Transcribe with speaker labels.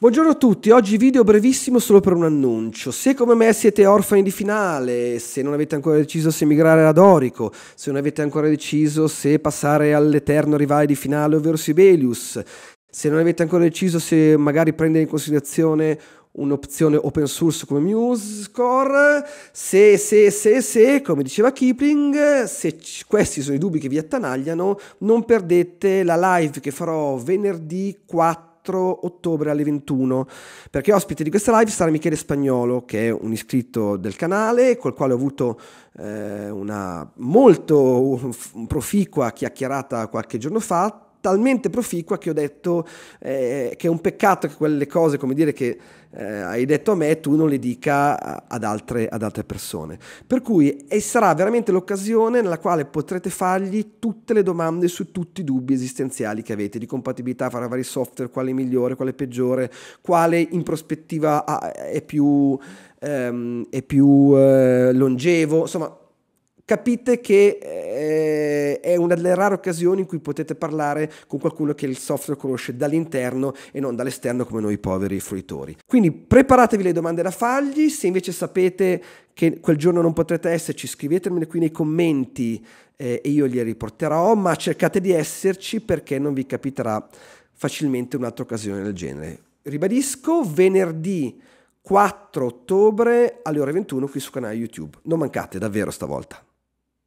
Speaker 1: Buongiorno a tutti, oggi video brevissimo solo per un annuncio. Se come me siete orfani di finale, se non avete ancora deciso se migrare ad Dorico, se non avete ancora deciso se passare all'eterno rivale di finale, ovvero Sibelius, se non avete ancora deciso se magari prendere in considerazione un'opzione open source come MuseScore, se, se, se, se, come diceva Kipling, se questi sono i dubbi che vi attanagliano, non perdete la live che farò venerdì 4 4 ottobre alle 21, perché ospite di questa live sarà Michele Spagnolo, che è un iscritto del canale, col quale ho avuto eh, una molto proficua chiacchierata qualche giorno fa, talmente proficua che ho detto eh, che è un peccato che quelle cose, come dire, che eh, hai detto a me, tu non le dica ad altre, ad altre persone. Per cui e sarà veramente l'occasione nella quale potrete fargli tutte le domande su tutti i dubbi esistenziali che avete di compatibilità fra vari software, quale è migliore, quale è peggiore, quale in prospettiva ah, è più, ehm, è più eh, longevo, insomma capite che eh, è una delle rare occasioni in cui potete parlare con qualcuno che il software conosce dall'interno e non dall'esterno come noi poveri fruitori. Quindi preparatevi le domande da fargli, se invece sapete che quel giorno non potrete esserci, scrivetemele qui nei commenti eh, e io li riporterò, ma cercate di esserci perché non vi capiterà facilmente un'altra occasione del genere. Ribadisco, venerdì 4 ottobre alle ore 21 qui su canale YouTube. Non mancate davvero stavolta.